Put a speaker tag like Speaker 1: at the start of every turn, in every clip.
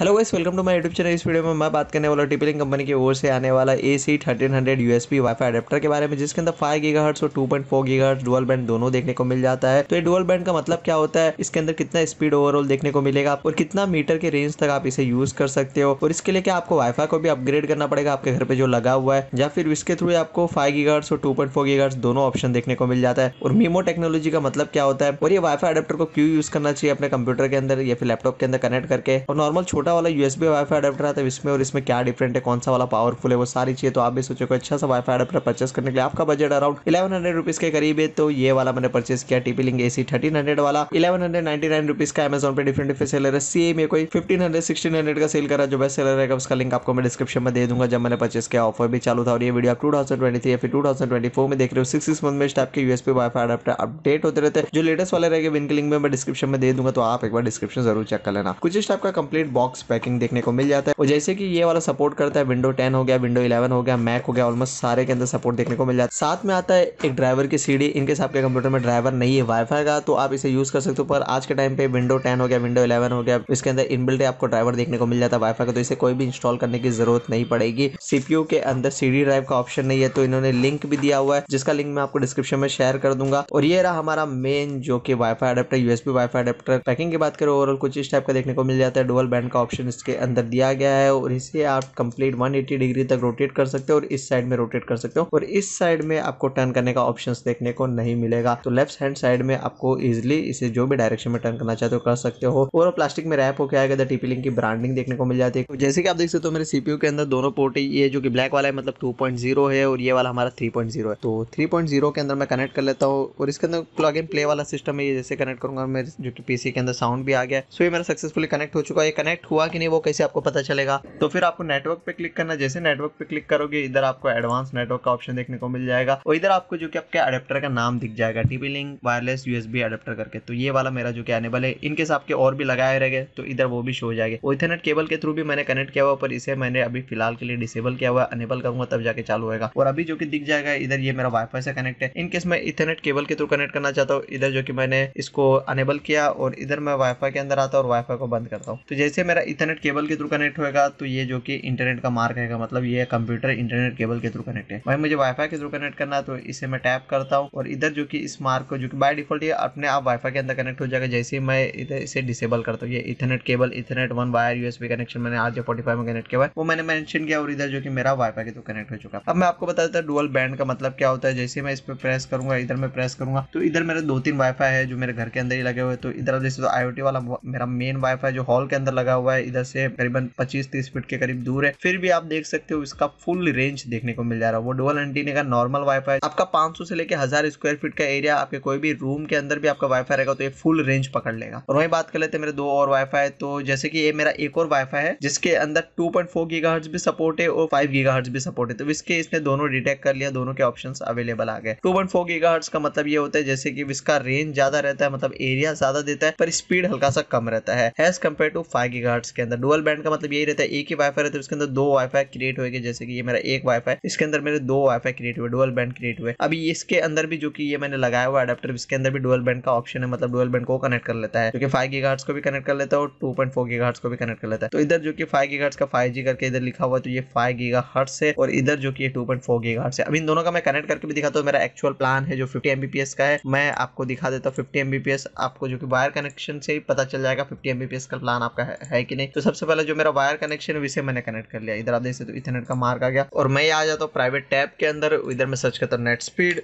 Speaker 1: hello guys welcome to my YouTube channel इस video में मैं बात करने वाला टिपिलिंग कंपनी की ओर से आने वाला A C thirteen hundred U S B wifi adapter के बारे में जिसके अंदर फाइव गीगा हर्ट्स और two point four gigahertz dual band दोनों देखने को मिल जाता है तो ये डुअल बैंड का मतलब क्या होता है इसके अंदर कितना स्पीड ओवरऑल देखने को मिलेगा और कितना मीटर के रेंज तक आप इसे यूज कर सकते हो और इसके लिए क्या आपको वाईफाई को भी अपग्रेड करना पड़ेगा आपके घर पर जो लगा हुआ है या फिर इसके थ्रू आपको फाइव गीगा हर्ट्स और two point four gigahertz दोनों ऑप्शन देखने को मिल जाता है और मीमो टेक्नोलॉजी का मतलब क्या होता है और ये वाईफाई अडेप्टर को क्यों यूज करना चाहिए अपने कंप्यूटर के अंदर या फिर लैपटॉप के अंदर कनेक्ट करके और नॉर्मल छोटा छोटा वाला U S B wifi adapter आता है इसमें और इसमें क्या डिफरेंट है कौन सा वाला पावरफुल है वो सारी चीज़ें तो आप भी सोचो अच्छा सा वाई फाई अडाप्टर परचेस करने के लिए आपका budget around eleven hundred rupees के करीब है तो ये वाला मैंने परचेस किया TP link A C thirteen hundred वाला eleven hundred ninety nine rupees का अमेजोन पर डिफरेंट डिफरेंट सेलर है सेम ये कोई फिफ्टीन हंड्रेड सिक्सटीन हंड्रेड का सेल करा जो बेस्ट सेलर रहेगा उसका लिंक आपको मैं डिस्क्रिप्शन में दे दूंगा जब मैंने परचेस किया ऑफर भी चालू था और ये वीडियो आप टू थाउजेंड ट्वेंटी थ्री या फिर टू थाउजेंड ट्वेंटी फोर में देख रहे हो सिक्स मंथ में आपके वाई फाई अडाप्टर अपडेट होते रहते जो लेटेस्ट वाले रहेंगे इनके लिंक में मैं डिस्क्रिप्शन में दे दूंगा तो आप एक बार डिस्क्रिप्शन जरूर चेक कर लेना कुछ इस टाइप का कंप्लीट बॉक्स बॉक्स पैकिंग देखने को मिल जाता है और जैसे कि ये वाला सपोर्ट करता है विंडो 10 हो गया विंडो 11 हो गया मैक हो गया ऑलमोस्ट सारे के अंदर सपोर्ट देखने को मिल जाता है साथ में आता है एक ड्राइवर की सी डी इनके साथ कंप्यूटर में ड्राइवर नहीं है वाईफाई का तो आप इसे यूज कर सकते हो पर आज के टाइम पे विंडो टेन हो गया विंडो इलेवन हो गया इसके अंदर इनबिल्ट आपको ड्राइवर देखने को मिल जाता है वाईफाई का तो इसे कोई भी इंस्टॉल करने की जरूरत नहीं पड़ेगी सीपीयू के अंदर सीडी ड्राइव का ऑप्शन नहीं है तो इन्होंने लिंक भी दिया हुआ है जिसका लिंक मैं आपको डिस्क्रिप्शन में शेयर कर दूंगा और ये रहा हमारा मेन जो कि wifi adapter USB wifi adapter packing की बात करें ओवरऑल कुछ इस टाइप का देखने को मिल जाता है डुअल बैंड का का ऑप्शन इसके अंदर दिया गया है और इसे आप कंप्लीट 180 डिग्री तक रोटेट कर सकते हो और इस साइड में रोटेट कर सकते हो और इस साइड में आपको टर्न करने का ऑप्शन देखने को नहीं मिलेगा तो लेफ्ट हैंड साइड में आपको इजिली इसे जो भी डायरेक्शन में टर्न करना चाहते हो कर सकते हो और प्लास्टिक में रैप होकर आएगा टीपी लिंक की ब्रांडिंग देखने को मिल जाती है तो जैसे कि आप देख सकते हो मेरे सीपीयू के अंदर दोनों पोर्ट ये जो कि ब्लैक वाला है मतलब टू है और ये वाला हमारा थ्री है तो थ्री के अंदर मैं कनेक्ट कर लेता हूँ और इसके अंदर प्लग एंड प्ले वाला सिस्टम है ये जैसे कनेक्ट करूंगा मेरे जो कि पीसी के अंदर साउंड भी आ गया सो ये मेरा सक्सेसफुली कनेक्ट हो चुका है कनेक्ट हुआ कि नहीं वो कैसे आपको पता चलेगा तो फिर आपको नेटवर्क पे क्लिक करना जैसे नेटवर्क पे क्लिक करोगे इधर आपको एडवांस नेटवर्क का ऑप्शन देखने को मिल जाएगा और इधर आपको जो कि आपके अडेप्टर का नाम दिख जाएगा TP link wireless USB adapter करके तो ये वाला मेरा जो कि एनेबल है इनकेस आपके और भी लगाए रहेंगे तो इधर वो भी शो हो जाएगा इथरनेट केबल के थ्रू भी मैंने कनेक्ट किया हुआ पर इसे मैंने अभी फिलहाल के लिए डिसेबल किया हुआ अनेबल करूंगा तब जाके चालू होगा और अभी जो कि दिख जाएगा इधर ये मेरा वाईफाई से कनेक्ट है इनकेस मैं इथरनेट केबल के थ्रू कनेक्ट करना चाहता हूँ इधर जो कि मैंने इसको अनेबल किया और इधर मैं वाईफाई के अंदर आता हूँ और वाईफाई को बंद करता हूँ तो जैसे मेरा हमारा इथरनेट केबल के थ्रू कनेक्ट होगा तो ये जो कि इंटरनेट का मार्क है मतलब ये कंप्यूटर इंटरनेट केबल के थ्रू कनेक्ट है वही मुझे वाईफाई के थ्रू कनेक्ट करना है तो इसे मैं टैप करता हूँ और इधर जो कि इस मार्क को जो कि बाय डिफॉल्ट ये अपने आप वाईफाई के अंदर कनेक्ट हो जाएगा जैसे ही मैं इधर इसे डिसेबल करता हूँ ये ethernet cable ethernet one wire USB connection मैंने आज फोर्टी में कनेक्ट किया वो मैंने मैंशन किया और इधर जो कि मेरा वाईफाई के थ्रू कनेक्ट हो चुका अब मैं आपको बता देता डुअल बैंड का मतलब क्या होता है जैसे मैं इस पर प्रेस करूंगा इधर मैं प्रेस करूंगा तो इधर मेरे दो तीन वाईफाई है जो मेरे घर के अंदर ही लगे हुए तो इधर जैसे आईओटी तो वाला मेरा मेन वाईफाई जो हॉल के अंदर लगा हुआ हुआ है इधर से करीबन 25-30 फीट के करीब दूर है फिर भी आप देख सकते हो इसका फुल रेंज देखने को मिल जा रहा है वो डुअल एंटीने का नॉर्मल वाईफाई आपका 500 से लेकर हजार स्क्वायर फीट का एरिया आपके कोई भी रूम के अंदर भी आपका वाईफाई रहेगा तो ये फुल रेंज पकड़ लेगा और वही बात कर लेते मेरे दो और वाईफाई तो जैसे की ये मेरा एक और वाईफाई है जिसके अंदर टू पॉइंट भी सपोर्ट है और फाइव गीगा भी सपोर्ट है तो इसके इसने दोनों डिटेक्ट कर लिया दोनों के ऑप्शन अवेलेबल आ गए टू पॉइंट का मतलब ये होता है जैसे कि इसका रेंज ज्यादा रहता है मतलब एरिया ज्यादा देता है पर स्पीड हल्का सा कम रहता है as compared to five gigahertz के अंदर डुअल बैंड का मतलब यही रहता है एक ही वाईफाई रहता है उसके अंदर दो वाईफाई क्रिएट हुए जैसे कि ये मेरा एक वाईफाई इसके अंदर मेरे दो वाईफाई क्रिएट हुए डुअल बैंड क्रिएट हुए अभी इसके अंदर भी जो कि ये मैंने लगाया हुआ अडेप्टर इसके अंदर भी डुअल बैंड का ऑप्शन है मतलब डुअल बैंड को कनेक्ट कर लेता है क्योंकि फाइव गीगा को भी कनेक्ट कर लेता है और टू पॉइंट को भी कनेक्ट कर लेता है तो इधर जो कि फाइव गीगा का फाइव करके इधर लिखा हुआ तो ये फाइव गीगा है और इधर जो कि टू पॉइंट फोर गीगा है अब इन दोनों का मैं कनेक्ट करके भी दिखा तो मेरा एक्चुअल प्लान है जो फिफ्टी एमबीपीएस का है मैं आपको दिखा देता हूँ फिफ्टी एमबीपीएस आपको जो कि वायर कनेक्शन से ही पता चल जाएगा फिफ्टी एमबीपीएस का प्लान आपका है, है कि नहीं तो सबसे पहले जो मेरा वायर कनेक्शन है उसे मैंने कनेक्ट कर लिया इधर आप देख सकते हो इथरनेट का मार्क आ गया और मैं आ जाता हूँ प्राइवेट टैब के अंदर इधर मैं सर्च करता हूँ नेट स्पीड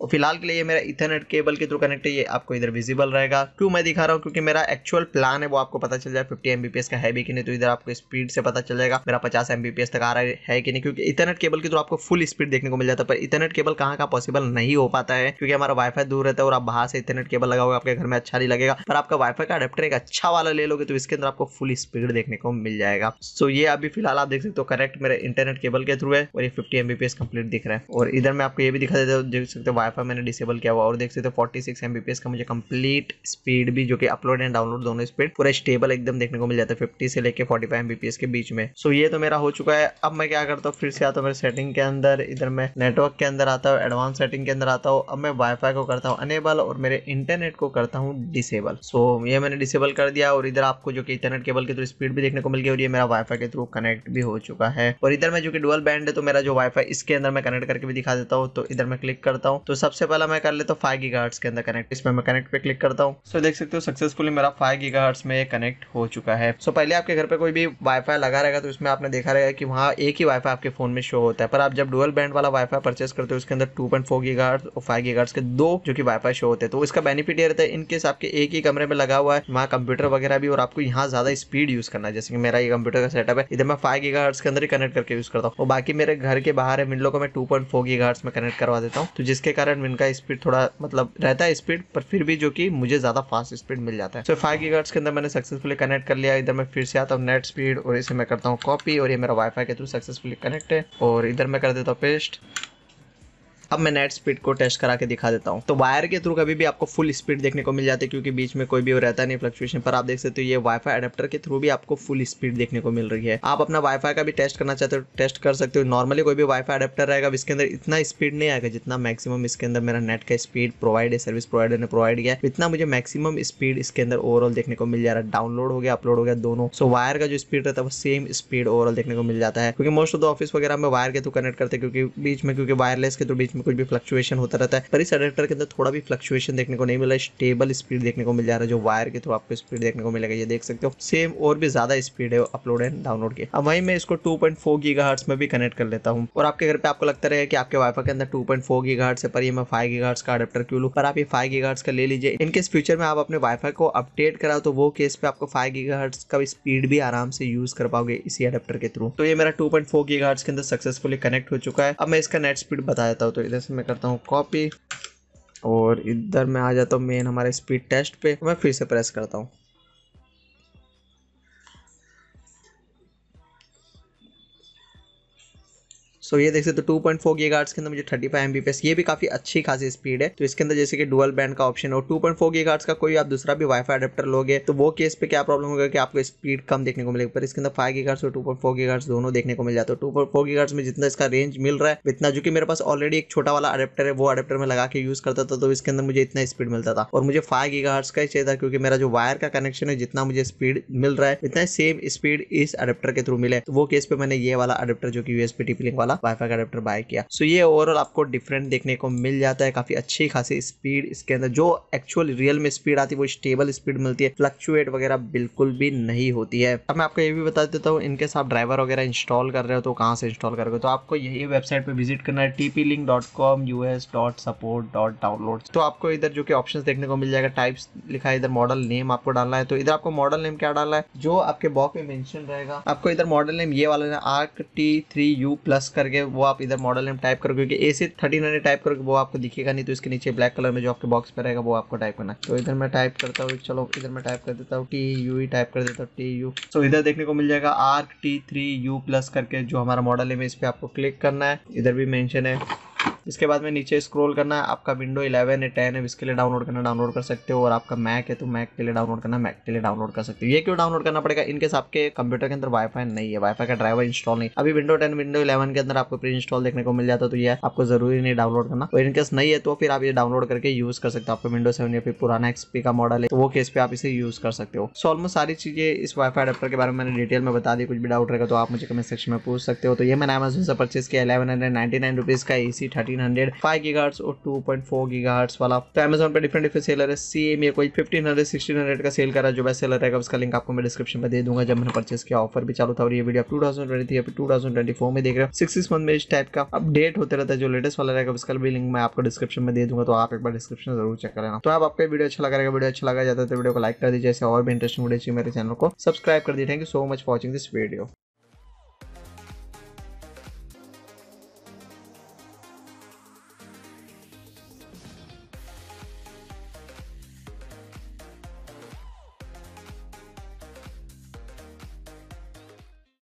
Speaker 1: और फिलहाल के लिए ये मेरा इथरनेट केबल के थ्रू कनेक्ट है ये आपको इधर विजिबल रहेगा क्यों मैं दिखा रहा हूँ क्योंकि मेरा एक्चुअल प्लान है वो आपको पता चल जाए फिफ्टी एमबीपीएस का है भी कि नहीं तो इधर आपको स्पीड से पता चल जाएगा मेरा पचास एमबीपीएस तक आ रहा है कि नहीं क्योंकि इथरनेट केबल के थ्रू आपको फुल स्पीड देखने को मिल जाता है पर इथरनेट केबल कहाँ का पॉसिबल नहीं हो पाता है क्योंकि हमारा वाईफाई दूर रहता है और आप बाहर से इथरनेट केबल लगाओगे आपके घर में अच्छा नहीं लगेगा पर आपका वाईफाई का अडेप्टर एक अच्छा वाला ले लोगे तो इसके अंदर आपको फुल स्पीड देखने को मिल जाएगा सो ये अभी फिलहाल आप देख सकते हो करेक्ट मेरे इंटरनेट केबल के थ्रू है और ये फिफ्टी एमबीपीएस कंप्लीट दिख रहा है और इधर मैं आपको ये भी दिखा देता हूँ देख सकते हो वाईफाई मैंने डिसेबल किया हुआ और देख सकते हो फोर्टी सिक्स एमबीपीएस का मुझे कंप्लीट स्पीड भी जो कि अपलोड एंड डाउनलोड दोनों स्पीड पूरा स्टेबल एकदम देखने को मिल जाता है फिफ्टी से लेकर फोर्टी फाइव एमबीपीएस के बीच में सो ये तो मेरा हो चुका है अब मैं क्या करता हूँ फिर से आता हूँ मेरे सेटिंग के अंदर इधर मैं नेटवर्क के अंदर आता हूँ एडवांस सेटिंग के अंदर आता हूँ अब मैं वाईफाई को करता हूँ अनेबल और मेरे इंटरनेट को करता हूँ डिसेबल सो ये मैंने डिसेबल कर दिया और इधर आपको जो कि इंटरनेट केबल के थ्रू स्पीड भी देखने को मिल गई और ये मेरा वाईफाई के थ्रू कनेक्ट भी हो चुका है और इधर मैं जो कि डुअल बैंड है तो मेरा जो वाईफाई इसके अंदर मैं कनेक्ट करके भी दिखा देता हूँ तो इधर मैं क्लिक करता हूँ तो सबसे पहला मैं कर लेता हूँ फाइव गीगा के अंदर कनेक्ट इसमें मैं कनेक्ट पे क्लिक करता हूँ सो so, देख सकते हो सक्सेसफुली मेरा फाइव गीगा में कनेक्ट हो चुका है सो so, पहले आपके घर पे कोई भी वाईफाई लगा रहेगा तो इसमें आपने देखा रहेगा कि वहाँ एक ही वाईफाई आपके फोन में शो होता है पर आप जब डुअल बैंड वाला वाईफाई परचेस करते हो उसके अंदर टू पॉइंट फोर गीगा और फाइव गीगा के दो जो कि वाईफाई शो होते हैं तो इसका बेनिफिट ये रहता है इनकेस आपके एक ही कमरे में लगा हुआ है वहाँ कंप्यूटर वगैरह भी और आपको यहाँ ज्यादा स्पीड यूज करना है जैसे कि मेरा ये कंप्यूटर का सेटअप है इधर मैं फाइव गीगा के अंदर ही कनेक्ट करके यूज करता हूँ और बाकी मेरे घर के बाहर है विंडो को मैं टू पॉइंट फोर गीगा में कनेक्ट करवा देता हूँ तो जिसके कारण कारण इनका स्पीड थोड़ा मतलब रहता है स्पीड पर फिर भी जो कि मुझे ज़्यादा फास्ट स्पीड मिल जाता है सो फाइव की के अंदर मैंने सक्सेसफुली कनेक्ट कर लिया इधर मैं फिर से आता हूँ नेट स्पीड और इसे मैं करता हूँ कॉपी और ये मेरा वाईफाई के थ्रू सक्सेसफुली कनेक्ट है और इधर मैं कर देता हूँ पेस्ट अब मैं नेट स्पीड को टेस्ट करा के दिखा देता हूँ तो वायर के थ्रू कभी भी आपको फुल स्पीड देखने को मिल जाती है क्योंकि बीच में कोई भी रहता नहीं फ्लक्चुएशन पर आप देख सकते हो ये वाईफाई अडेप्टर के थ्रू भी आपको फुल स्पीड देखने को मिल रही है आप अपना वाईफाई का भी टेस्ट करना चाहते हो टेस्ट कर सकते हो नॉर्मली कोई भी वाईफाई अडेप्टर रहेगा इसके अंदर इतना स्पीड नहीं आएगा जितना मैक्सिमम इसके अंदर मेरा नेट का स्पीड प्रोवाइड है सर्विस प्रोवाइडर ने प्रोवाइड किया इतना मुझे मैक्सिमम स्पीड इसके अंदर ओवरऑल देखने को मिल जा रहा है डाउनलोड हो गया अपलोड हो गया दोनों सो वायर का जो स्पीड रहता है वो सेम स्पीड ओवरऑल देखने को मिल जाता है क्योंकि मोस्ट ऑफ द ऑफिस वगैरह में वायर के थ्रू कनेक्ट करते हैं क्योंकि बीच में क्योंकि वायरलेस के थ्रू बीच में कुछ भी फ्लक्चुएशन होता रहता है पर इस अडेप्टर के अंदर थोड़ा भी फ्लक्चुएशन देखने को नहीं मिला स्टेबल स्पीड देखने को मिल जा रहा है जो वायर के थ्रो आपको स्पीड देखने को मिलेगा ये देख सकते हो सेम और भी ज्यादा स्पीड है अपलोड एंड डाउनलोड के अब वही मैं इसको टू पॉइंट में भी कनेक्ट कर लेता हूँ और आपके घर पर आपको लगता रहे कि आपके वाईफाई के अंदर टू पॉइंट है पर ये मैं फाइव गी का अडेप्टर क्यों लू पर आप ये फाइव गी का ले लीजिए इनके फ्यूचर में आप अपने वाईफाई को अपडेट कराओ तो वो केस पे आपको फाइव गी का स्पीड भी आराम से यूज कर पाओगे इसी अडेप्टर के थ्रू तो ये मेरा टू पॉइंट के अंदर सक्सेसफुली कनेक्ट हो चुका है अब मैं इसका नेट स्पीड बता देता हूँ तो इधर से मैं करता हूँ कॉपी और इधर मैं आ जाता हूँ मेन हमारे स्पीड टेस्ट पे मैं फिर से प्रेस करता हूँ सो ये देख सकते हो टू पॉइंट फोर के अंदर मुझे थर्टी फाइव एमबीपीएस ये भी काफी अच्छी खासी स्पीड है तो इसके अंदर जैसे कि डुअल बैंड का ऑप्शन हो टू पॉइंट फोर गार्ड्स का कोई आप दूसरा भी वाईफाई अडेप्टर लोगे तो वो केस पे क्या प्रॉब्लम होगा कि आपको स्पीड कम देखने को मिलेगी पर इसके अंदर फाइव गीगार्स और टू पॉइंट फोर गार्ड्स दोनों देखने को मिल जाता है टू पॉइंट फोर गीगार्स में जितना इसका रेंज मिल रहा है इतना जो कि मेरे पास ऑलरेडी एक छोटा वाला अडेप्टर है वो अडेप्टर में लगा के यूज करता था तो इसके अंदर मुझे इतना स्पीड मिलता था और मुझे फाइव गीगार्स का ही चाहिए था क्योंकि मेरा जो वायर का कनेक्शन है जितना मुझे स्पीड मिल रहा है इतना सेम स्पीड इस अडेप्टर के थ्रू मिले तो वो केस पे मैंने ये वाला अडेप्टर जो कि यूएसपी टिपलिंग वाला आप वाईफाई अडेप्टर बाय किया सो ये ओवरऑल आपको डिफरेंट देखने को मिल जाता है काफ़ी अच्छी खासी स्पीड इसके अंदर जो एक्चुअल रियल में स्पीड आती है वो स्टेबल स्पीड मिलती है फ्लक्चुएट वगैरह बिल्कुल भी नहीं होती है अब मैं आपको ये भी बता देता हूँ इनके साथ ड्राइवर वगैरह इंस्टॉल कर रहे हो तो कहाँ से इंस्टॉल कर तो आपको यही वेबसाइट पर विजिट करना है TP link dot com U dot support dot download तो आपको इधर जो कि ऑप्शन देखने को मिल जाएगा टाइप्स लिखा है इधर मॉडल नेम आपको डालना है तो इधर आपको मॉडल नेम क्या डालना है जो आपके बॉक्स में मेंशन रहेगा आपको इधर मॉडल नेम ये वाला arc T three U plus कर करके वो आप इधर मॉडल नेम टाइप करो क्योंकि A C thirteen hundred type करोगे वो आपको दिखेगा नहीं तो इसके नीचे ब्लैक कलर में जो आपके बॉक्स पर रहेगा वो आपको टाइप करना तो इधर मैं टाइप करता हूँ चलो इधर मैं टाइप कर देता हूँ टी यू ही टाइप कर देता हूँ टी यू सो इधर देखने को मिल जाएगा arc T three U plus करके जो हमारा मॉडल नेम है इस पर आपको क्लिक करना है इधर भी मैंशन है इसके बाद में नीचे स्क्रॉल करना है आपका विंडो 11 है 10 है इसके लिए डाउनलोड करना डाउनलोड कर सकते हो और आपका मैक है तो मैक के लिए डाउनलोड करना मैक के लिए डाउनलोड कर सकते हो ये क्यों डाउनलोड करना पड़ेगा इनकेस आपके कंप्यूटर के अंदर वाईफाई नहीं है वाईफाई का ड्राइवर इंस्टॉल नहीं अभी विंडो टेन विंडो इलेवन के अंदर आपको प्री इंस्टॉल देखने को मिल जाता तो यह आपको जरूरी नहीं डाउनलोड करना और इनकेस नहीं है तो फिर आप ये डाउनलोड करके यूज कर सकते हो आपका विंडो सेवन या फिर पुराना एक्सपी का मॉडल है तो वो केस पे आप इसे यूज कर सकते हो सो ऑलमोस्ट सारी चीजें इस वाईफाई अडेप्टर के बारे में मैंने डिटेल में बता दी कुछ भी डाउट रहेगा तो आप मुझे कमेंट सेक्शन में पूछ सकते हो तो ये मैंने अमेजोन से परचेज किया eleven hundred ninety nine rupees का A C thirty hundred five giga और टू पॉइंट फोर गीगा वाला तो अमेजोन पर डिफरेंट डिफरेंट सेलर है सेम ये कोई फिफ्टीन हंड्रेड सिक्सटीन हंड्रेड का सेल करा जो बेस्ट सेलर रहेगा उसका लिंक आपको मैं डिस्क्रिप्शन में दे दूंगा जब मैंने परचेस किया ऑफर भी चालू था और ये वीडियो आप two thousand twenty three two thousand twenty four में देख रहे हो सिक्स मंथ में इस टाइप का अपडेट होते रहता है जो लेटेस्ट वाला रहेगा उसका भी लिंक मैं आपको डिस्क्रिप्शन में दे दूंगा तो आप एक बार डिस्क्रिप्शन जरूर चेक कर तो आप आपका वीडियो अच्छा लगा वीडियो अच्छा लगा जाता है तो वीडियो को लाइक कर दीजिए और भी इंटरेस्टिंग वीडियो चाहिए मेरे चैनल को सब्सक्राइब कर दीजिए thank you so much watching this video